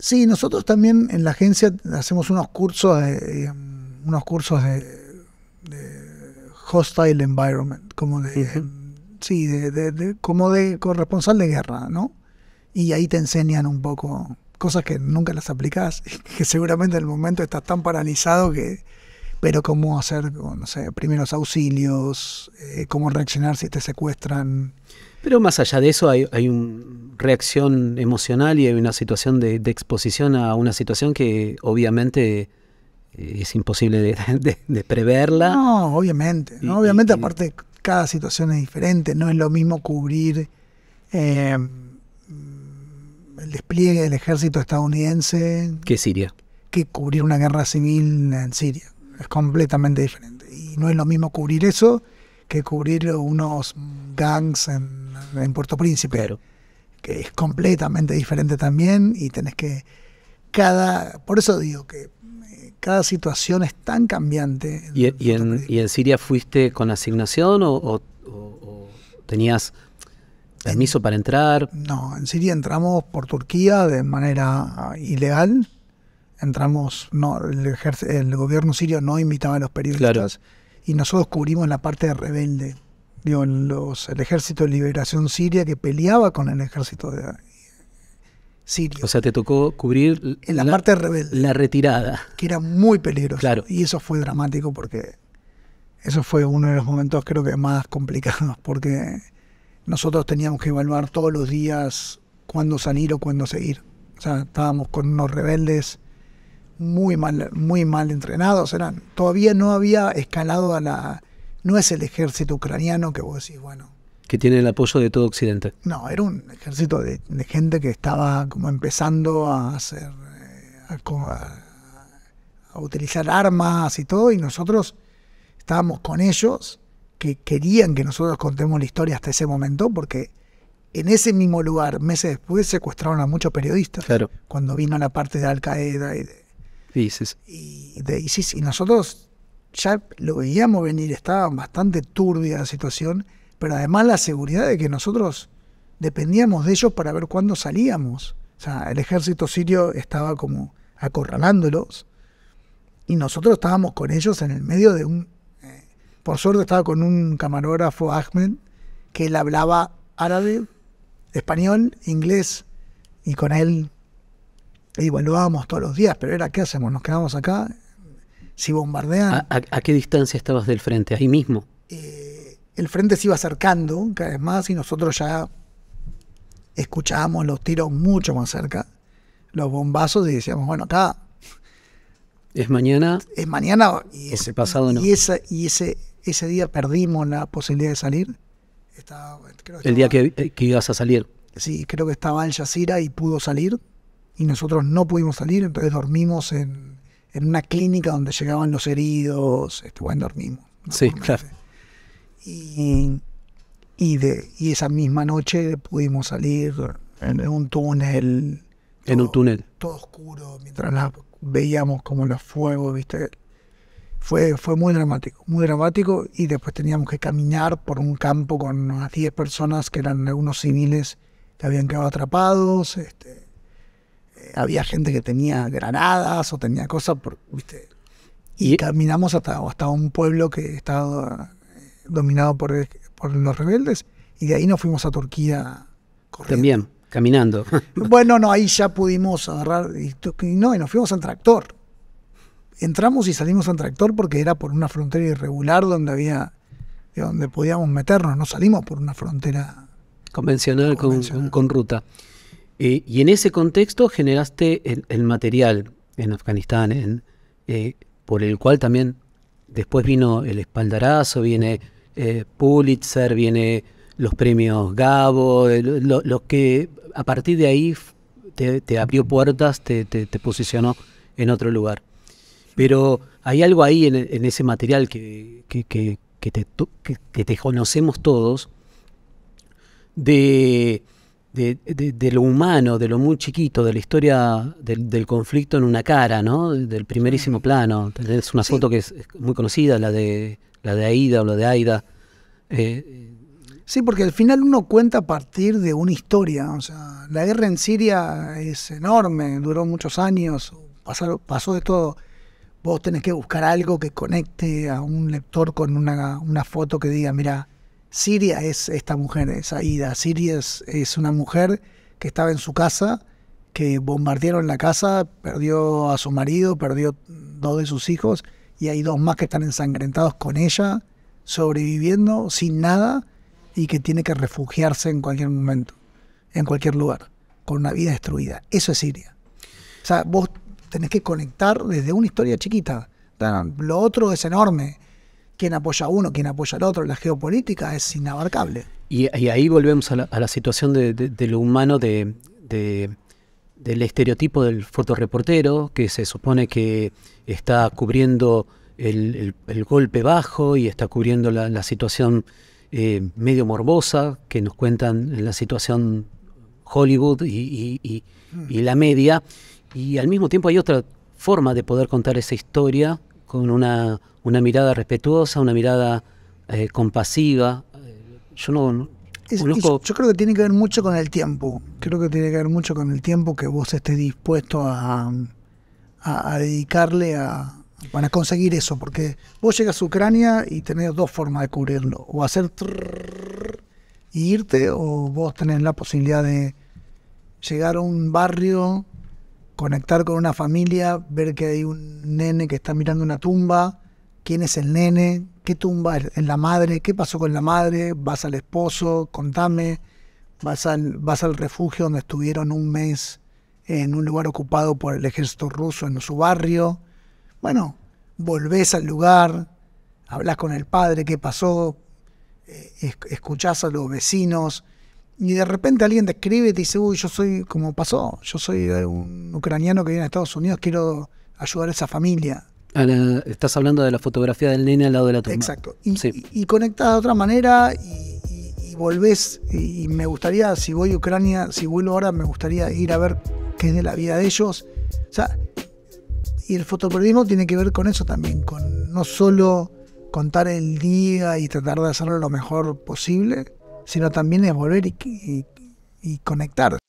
Sí, nosotros también en la agencia hacemos unos cursos de, eh, unos cursos de, hostile environment, como de, sí, de, como de corresponsal de guerra, ¿no? Y ahí te enseñan un poco cosas que nunca las aplicás, que seguramente en el momento estás tan paralizado que, pero cómo hacer, no sé, primeros auxilios, eh, cómo reaccionar si te secuestran. Pero más allá de eso hay, una reacción emocional y hay una situación de, exposición a una situación que obviamente eh, es imposible de, preverla. No, obviamente. obviamente, aparte, cada situación es diferente. No es lo mismo cubrir eh, el despliegue del ejército estadounidense. Que Siria. Que cubrir una guerra civil en Siria. Es completamente diferente. Y no es lo mismo cubrir eso que cubrir unos gangs en en Puerto Príncipe, que es completamente diferente también y tenés que cada, por eso digo que eh, cada situación es tan cambiante. ¿Y, en, Siria fuiste con asignación o, tenías permiso para entrar? No, en Siria entramos por Turquía de manera ah, ilegal. Entramos, no, el, gobierno sirio no invitaba a los periodistas y nosotros cubrimos la parte rebelde en el ejército de liberación siria que peleaba con el ejército de sirio. O sea, te tocó cubrir la, retirada. Que era muy peligroso. Y eso fue dramático porque eso fue uno de los momentos creo que más complicados porque nosotros teníamos que evaluar todos los días cuándo salir o cuándo seguir. O sea, estábamos con unos rebeldes muy mal, muy mal entrenados. Eran, todavía no había escalado a la no es el ejército ucraniano que vos decís, bueno. Que tiene el apoyo de todo Occidente. No, era un ejército de, gente que estaba como empezando a hacer. Eh, a, utilizar armas y todo, y nosotros estábamos con ellos que querían que nosotros contemos la historia hasta ese momento, porque en ese mismo lugar, meses después, secuestraron a muchos periodistas. Claro. Cuando vino la parte de Al Qaeda y Y de ISIS. Y nosotros ya lo veíamos venir, estaba bastante turbia la situación, pero además la seguridad de que nosotros dependíamos de ellos para ver cuándo salíamos. O sea, el ejército sirio estaba como acorralándolos y nosotros estábamos con ellos en el medio de un... Eh, por suerte estaba con un camarógrafo, Ahmed, que él hablaba árabe, español, inglés y con él evaluábamos todos los días, pero era, ¿qué hacemos? ¿Nos quedamos acá? si bombardean... ¿A, qué distancia estabas del frente? Ahí mismo. Eh, el frente se iba acercando cada vez más y nosotros ya escuchábamos los tiros mucho más cerca, los bombazos y decíamos, bueno, está Es mañana. Es mañana y ese pasado no. Y, y ese, ese día perdimos la posibilidad de salir. el día que, eh, que, ibas a salir. Sí, creo que estaba Al Jazeera y pudo salir. Y nosotros no pudimos salir, entonces dormimos en, en una clínica donde llegaban los heridos, este, bueno, dormimos. Sí, claro. Este, y, de, y esa misma noche pudimos salir en un túnel. en un túnel. Todo oscuro, mientras veíamos como los fuegos, ¿viste? Fue, fue muy dramático, muy dramático. Y después teníamos que caminar por un campo con unas 10 personas que eran algunos civiles que habían quedado atrapados. Este, eh, había gente que tenía granadas o tenía cosas, por, ¿viste? Y, caminamos hasta, hasta un pueblo que estaba eh, dominado por, por los rebeldes y de ahí nos fuimos a Turquía También, caminando. bueno, no, ahí ya pudimos agarrar y, no, y nos fuimos en tractor. Entramos y salimos en tractor porque era por una frontera irregular donde había donde podíamos meternos, no salimos por una frontera convencional, con, con ruta. Eh, y en ese contexto generaste el, material en Afganistán, eh, por el cual también después vino el espaldarazo, viene eh, Pulitzer, viene los premios Gabo, los que a partir de ahí te, abrió puertas, te, posicionó en otro lugar. Pero hay algo ahí en, ese material que, que, que te conocemos todos, de de, de, lo humano, de lo muy chiquito, de la historia del, conflicto en una cara, ¿no? Del primerísimo plano. es una foto que es muy conocida, la de, la de Aida o la de Aida. Eh, sí, porque al final uno cuenta a partir de una historia. O sea, la guerra en Siria es enorme, duró muchos años, pasó, pasó de todo. Vos tenés que buscar algo que conecte a un lector con una, una foto que diga, mira, Siria es esta mujer, esa ida. Siria es, es, una mujer que estaba en su casa, que bombardearon la casa, perdió a su marido, perdió dos de sus hijos y hay dos más que están ensangrentados con ella, sobreviviendo sin nada y que tiene que refugiarse en cualquier momento, en cualquier lugar, con una vida destruida. Eso es Siria. O sea, vos tenés que conectar desde una historia chiquita. Lo otro es enorme quién apoya a uno, quién apoya al otro, la geopolítica es inabarcable. Y, ahí volvemos a la, situación de, lo humano, del estereotipo del fotoreportero, que se supone que está cubriendo el, golpe bajo y está cubriendo la, situación eh, medio morbosa que nos cuentan la situación Hollywood y, mm. la media. Y al mismo tiempo hay otra forma de poder contar esa historia con una, una mirada respetuosa, una mirada eh, compasiva. Eh, yo no... Yo creo que tiene que ver mucho con el tiempo. Creo que tiene que ver mucho con el tiempo que vos estés dispuesto a, a, a dedicarle a, para conseguir eso, porque vos llegas a Ucrania y tenés dos formas de cubrirlo, o hacer y irte, o vos tenés la posibilidad de llegar a un barrio conectar con una familia, ver que hay un nene que está mirando una tumba, quién es el nene, qué tumba es la madre, qué pasó con la madre, vas al esposo, contame, vas al, vas al refugio donde estuvieron un mes en un lugar ocupado por el ejército ruso en su barrio. Bueno, volvés al lugar, hablas con el padre, qué pasó, eh, escuchás a los vecinos, y de repente alguien te escribe y te dice, uy, yo soy, como pasó, yo soy un ucraniano que viene a Estados Unidos, quiero ayudar a esa familia. estás hablando de la fotografía del nene al lado de la tumba. Exacto. Y, de otra manera y, y volvés. Y, me gustaría, si voy a Ucrania, si vuelvo ahora, me gustaría ir a ver qué es de la vida de ellos. O sea, y el fotoperiodismo tiene que ver con eso también, con no solo contar el día y tratar de hacerlo lo mejor posible, sino también es volver y, y, conectar.